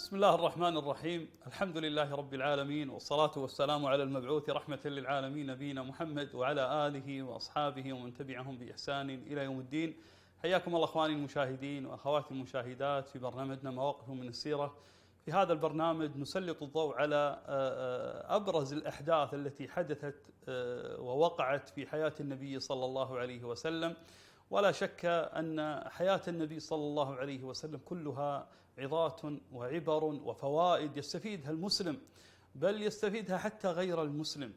بسم الله الرحمن الرحيم الحمد لله رب العالمين والصلاة والسلام على المبعوث رحمة للعالمين نبينا محمد وعلى آله وأصحابه ومن تبعهم بإحسان إلى يوم الدين حياكم الله أخواني المشاهدين وأخواتي المشاهدات في برنامجنا مواقف من السيرة في هذا البرنامج نسلط الضوء على آه، آه، أبرز الأحداث التي حدثت آه، ووقعت في حياة النبي صلى الله عليه وسلم ولا شك أن حياة النبي صلى الله عليه وسلم كلها عظات وعبر وفوائد يستفيدها المسلم بل يستفيدها حتى غير المسلم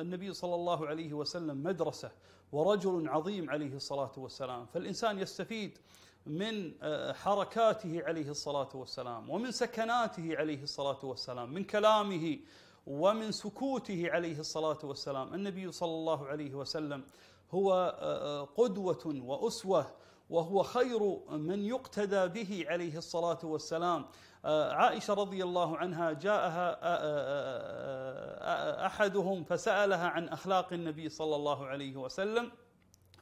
النبي صلى الله عليه وسلم مدرسة ورجل عظيم عليه الصلاة والسلام فالإنسان يستفيد من آه، حركاته عليه الصلاة والسلام ومن سكناته عليه الصلاة والسلام من كلامه ومن سكوته عليه الصلاة والسلام النبي صلى الله عليه وسلم هو آه، آه، قدوة وأسوة وهو خير من يقتدى به عليه الصلاه والسلام عائشه رضي الله عنها جاءها احدهم فسالها عن اخلاق النبي صلى الله عليه وسلم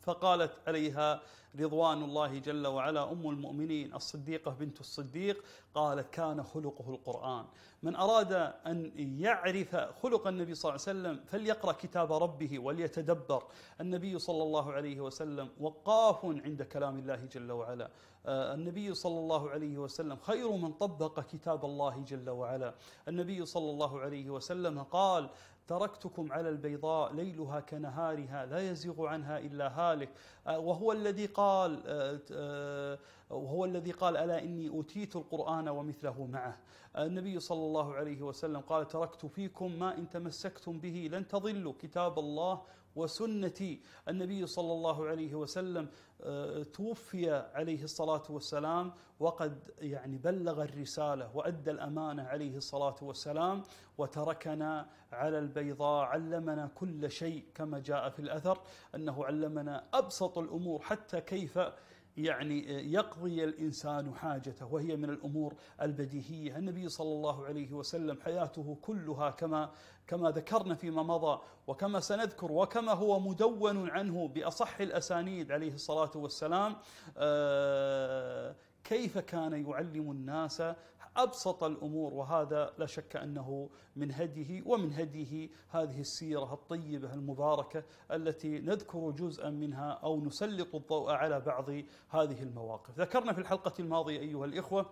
فقالت عليها رضوان الله جل وعلا ام المؤمنين الصديقه بنت الصديق قالت كان خلقه القران من اراد ان يعرف خلق النبي صلى الله عليه وسلم فليقرا كتاب ربه وليتدبر النبي صلى الله عليه وسلم وقاف عند كلام الله جل وعلا آه، النبي صلى الله عليه وسلم خير من طبق كتاب الله جل وعلا النبي صلى الله عليه وسلم قال تركتكم على البيضاء ليلها كنهارها لا يزيغ عنها إلا هالك أه، وهو الذي قال أه، أه، وهو الذي قال ألا إني أتيت القرآن ومثله معه النبي صلى الله عليه وسلم قال تركت فيكم ما إن تمسكتم به لن تضلوا كتاب الله وسنة النبي صلى الله عليه وسلم آه، توفي عليه الصلاة والسلام وقد يعني بلغ الرسالة وأدى الأمانة عليه الصلاة والسلام وتركنا على البيضاء علمنا كل شيء كما جاء في الأثر أنه علمنا أبسط الأمور حتى كيف يعني آه، يقضي الانسان حاجته وهي من الامور البديهيه، النبي صلى الله عليه وسلم حياته كلها كما كما ذكرنا فيما مضى وكما سنذكر وكما هو مدون عنه باصح الاسانيد عليه الصلاه والسلام آه، كيف كان يعلم الناس أبسط الأمور وهذا لا شك أنه من هديه ومن هديه هذه السيرة الطيبة المباركة التي نذكر جزءا منها أو نسلط الضوء على بعض هذه المواقف ذكرنا في الحلقة الماضية أيها الإخوة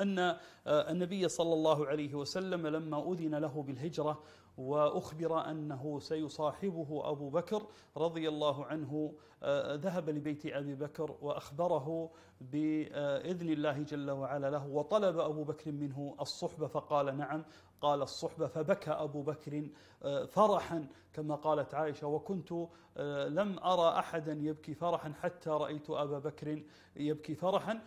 أن آه، النبي صلى الله عليه وسلم لما أذن له بالهجرة واخبر انه سيصاحبه ابو بكر رضي الله عنه آه، ذهب لبيت ابي بكر واخبره باذن الله جل وعلا له وطلب ابو بكر منه الصحبه فقال نعم قال الصحبه فبكى ابو بكر آه، فرحا كما قالت عائشه وكنت آه، لم ارى احدا يبكي فرحا حتى رايت ابا بكر يبكي فرحا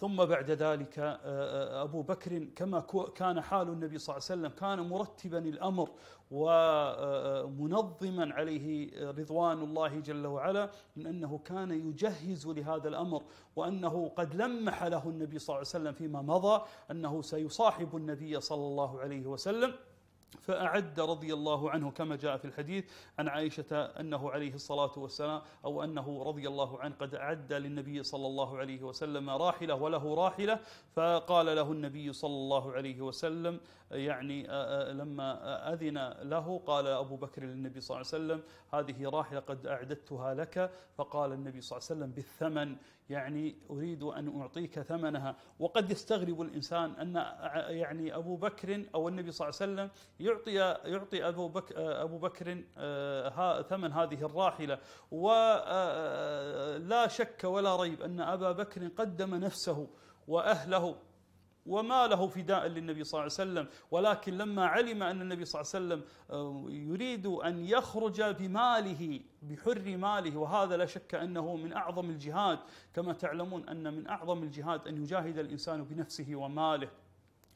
ثم بعد ذلك آه، آه، أبو بكر كما كان حال النبي صلى الله عليه وسلم كان مرتبا الأمر ومنظما آه، عليه رضوان الله جل وعلا من أنه كان يجهز لهذا الأمر وأنه قد لمح له النبي صلى الله عليه وسلم فيما مضى أنه سيصاحب النبي صلى الله عليه وسلم فأعد رضي الله عنه كما جاء في الحديث عن عائشة أنه عليه الصلاة والسلام أو أنه رضي الله عنه قد أعد للنبي صلى الله عليه وسلم راحلة وله راحلة فقال له النبي صلى الله عليه وسلم يعني آه، آه، لما أذن له قال أبو بكر للنبي صلى الله عليه وسلم هذه راحلة قد أعددتها لك فقال النبي صلى الله عليه وسلم بالثمن يعني أريد أن أعطيك ثمنها وقد يستغرب الإنسان أن يعني أبو بكر أو النبي صلى الله عليه وسلم يعطي يعطي أبو بكر أبو بكر آه، ثمن هذه الراحلة ولا آه، آه، شك ولا ريب أن أبا بكر قدم نفسه وأهله وما له فداء للنبي صلى الله عليه وسلم ولكن لما علم أن النبي صلى الله عليه وسلم آه، يريد أن يخرج بماله بحر ماله وهذا لا شك أنه من أعظم الجهاد كما تعلمون أن من أعظم الجهاد أن يجاهد الإنسان بنفسه وماله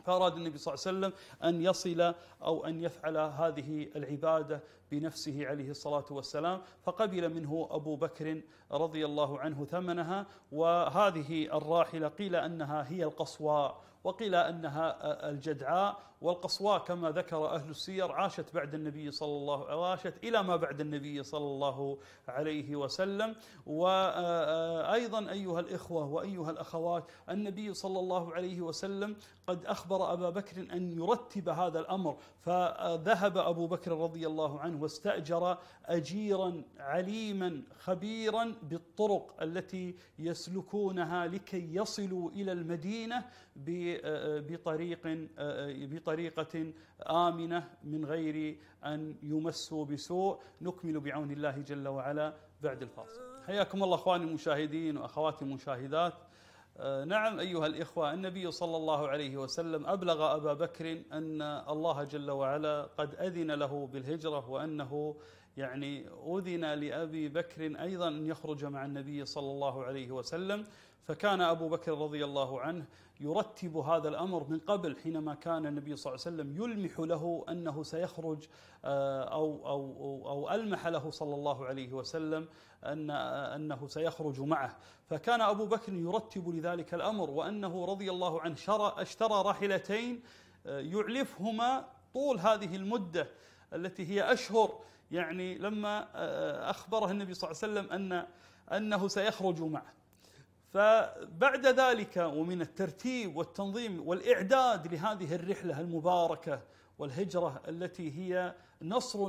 فأراد النبي صلى الله عليه وسلم أن يصل أو أن يفعل هذه العبادة بنفسه عليه الصلاة والسلام فقبل منه أبو بكر رضي الله عنه ثمنها وهذه الراحلة قيل أنها هي القصواء وقيل أنها الجدعاء والقصواء كما ذكر أهل السير عاشت بعد النبي صلى الله عاشت إلى ما بعد النبي صلى الله عليه وسلم وأيضا أيها الإخوة وأيها الأخوات النبي صلى الله عليه وسلم قد أخبر أبا بكر أن يرتب هذا الأمر فذهب أبو بكر رضي الله عنه واستأجر أجيرا عليما خبيرا بالطرق التي يسلكونها لكي يصلوا إلى المدينة بطريق بطريق بطريقة آمنة من غير أن يمسوا بسوء نكمل بعون الله جل وعلا بعد الفاصل حياكم الله أخواني المشاهدين وأخواتي المشاهدات آه، نعم أيها الإخوة النبي صلى الله عليه وسلم أبلغ أبا بكر أن الله جل وعلا قد أذن له بالهجرة وأنه يعني أذن لأبي بكر أيضا أن يخرج مع النبي صلى الله عليه وسلم فكان أبو بكر رضي الله عنه يرتب هذا الأمر من قبل حينما كان النبي صلى الله عليه وسلم يلمح له أنه سيخرج أو, آه، أو, أو, أو ألمح له صلى الله عليه وسلم أن أنه سيخرج معه فكان أبو بكر يرتب لذلك الأمر وأنه رضي الله عنه اشترى راحلتين آه، يعلفهما طول هذه المدة التي هي أشهر يعني لما آه، آه، أخبره النبي صلى الله عليه وسلم أن أنه سيخرج معه فبعد ذلك ومن الترتيب والتنظيم والإعداد لهذه الرحلة المباركة والهجرة التي هي نصر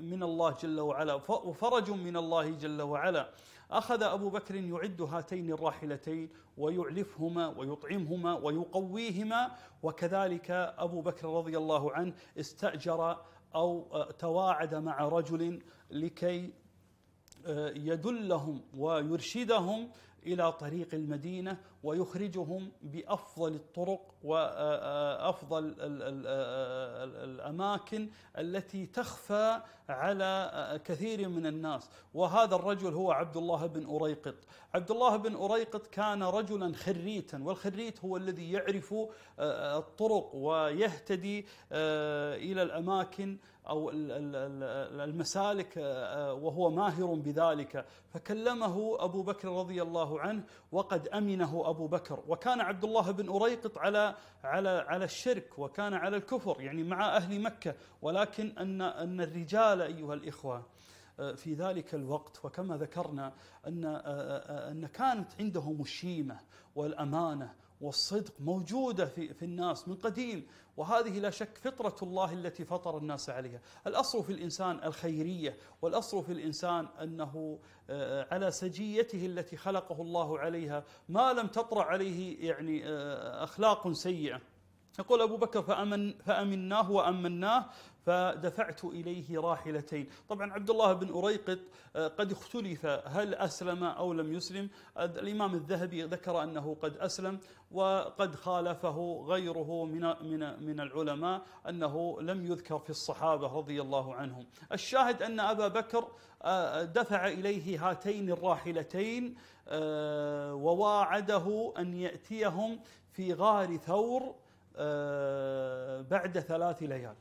من الله جل وعلا وفرج من الله جل وعلا أخذ أبو بكر يعد هاتين الراحلتين ويعلفهما ويطعمهما ويقويهما وكذلك أبو بكر رضي الله عنه استأجر أو آه، تواعد مع رجل لكي آه، يدلهم ويرشدهم إلى طريق المدينة ويخرجهم بافضل الطرق وافضل الاماكن التي تخفى على كثير من الناس وهذا الرجل هو عبد الله بن اريقط عبد الله بن اريقط كان رجلا خريتا والخريت هو الذي يعرف الطرق ويهتدي الى الاماكن او المسالك وهو ماهر بذلك فكلمه ابو بكر رضي الله عنه وقد امنه أبو ابو بكر وكان عبد الله بن اريقط على على على الشرك وكان على الكفر يعني مع اهل مكه ولكن ان ان الرجال ايها الاخوه آه، في ذلك الوقت وكما ذكرنا ان آه، آه، ان كانت عندهم الشيمه والامانه والصدق موجودة في, في الناس من قديم وهذه لا شك فطرة الله التي فطر الناس عليها الأصل في الإنسان الخيرية والأصل في الإنسان أنه آه، على سجيته التي خلقه الله عليها ما لم تطرأ عليه يعني آه، أخلاق سيئة يقول أبو بكر فأمن فأمناه وأمناه فدفعت إليه راحلتين طبعا عبد الله بن أريقط آه، قد اختلف هل أسلم أو لم يسلم الإمام الذهبي ذكر أنه قد أسلم وقد خالفه غيره من, من, من العلماء أنه لم يذكر في الصحابة رضي الله عنهم الشاهد أن أبا بكر آه، دفع إليه هاتين الراحلتين آه، وواعده أن يأتيهم في غار ثور آه، بعد ثلاث ليال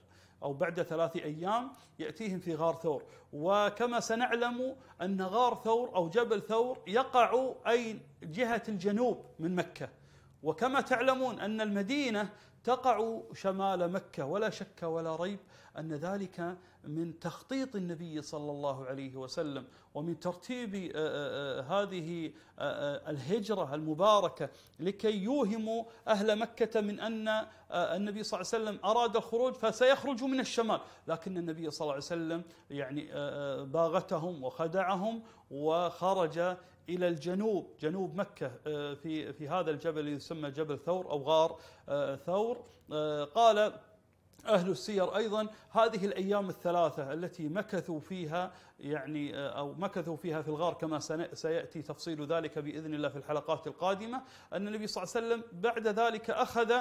أو بعد ثلاث أيام يأتيهم في غار ثور وكما سنعلم أن غار ثور أو جبل ثور يقع أي جهة الجنوب من مكة وكما تعلمون أن المدينة تقع شمال مكة ولا شك ولا ريب أن ذلك من تخطيط النبي صلى الله عليه وسلم ومن ترتيب آه، آه، آه، هذه الهجرة المباركة لكي يوهموا أهل مكة من أن النبي صلى الله عليه وسلم أراد الخروج فسيخرج من الشمال لكن النبي صلى الله عليه وسلم يعني باغتهم وخدعهم وخرج الى الجنوب جنوب مكه في في هذا الجبل يسمى جبل ثور او غار ثور قال أهل السير أيضا هذه الأيام الثلاثة التي مكثوا فيها يعني آه، أو مكثوا فيها في الغار كما سيأتي تفصيل ذلك بإذن الله في الحلقات القادمة أن النبي صلى الله عليه وسلم بعد ذلك أخذ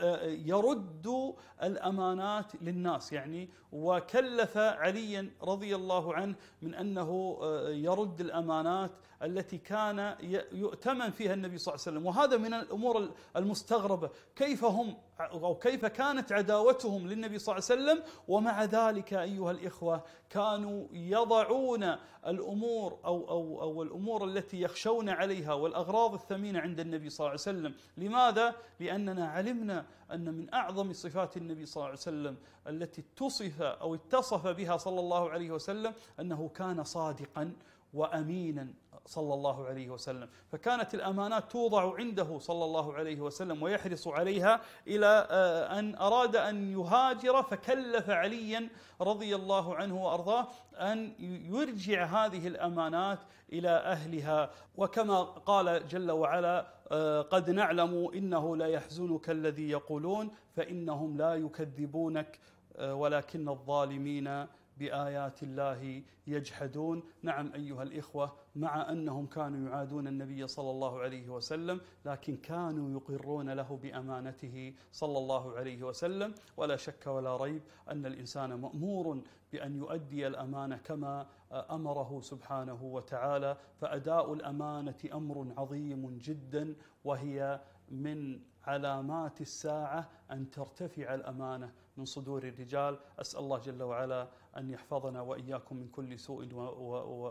آه، يرد الامانات للناس يعني وكلف عليا رضي الله عنه من انه آه، يرد الامانات التي كان يؤتمن فيها النبي صلى الله عليه وسلم وهذا من الامور المستغربه كيف هم او كيف كانت عداوتهم للنبي صلى الله عليه وسلم ومع ذلك ايها الاخوه كانوا يضعون الامور او او او الامور التي يخشون عليها والاغراض الثمينه عند النبي صلى الله عليه وسلم لماذا لاننا علمنا أن من أعظم صفات النبي صلى الله عليه وسلم التي اتصف أو اتصف بها صلى الله عليه وسلم أنه كان صادقا وأمينا صلى الله عليه وسلم فكانت الأمانات توضع عنده صلى الله عليه وسلم ويحرص عليها إلى آه، أن أراد أن يهاجر فكلف عليا رضي الله عنه وأرضاه أن يرجع هذه الأمانات إلى أهلها وكما قال جل وعلا آه، قد نعلم إنه لا يحزنك الذي يقولون فإنهم لا يكذبونك آه، ولكن الظالمين بآيات الله يجحدون نعم أيها الإخوة مع أنهم كانوا يعادون النبي صلى الله عليه وسلم لكن كانوا يقرون له بأمانته صلى الله عليه وسلم ولا شك ولا ريب أن الإنسان مأمور بأن يؤدي الأمانة كما أمره سبحانه وتعالى فأداء الأمانة أمر عظيم جدا وهي من علامات الساعة أن ترتفع الأمانة من صدور الرجال أسأل الله جل وعلا أن يحفظنا وإياكم من كل سوء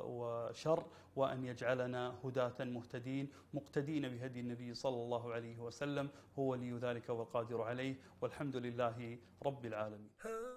وشر وأن يجعلنا هداة مهتدين مقتدين بهدي النبي صلى الله عليه وسلم هو لي ذلك والقادر عليه والحمد لله رب العالمين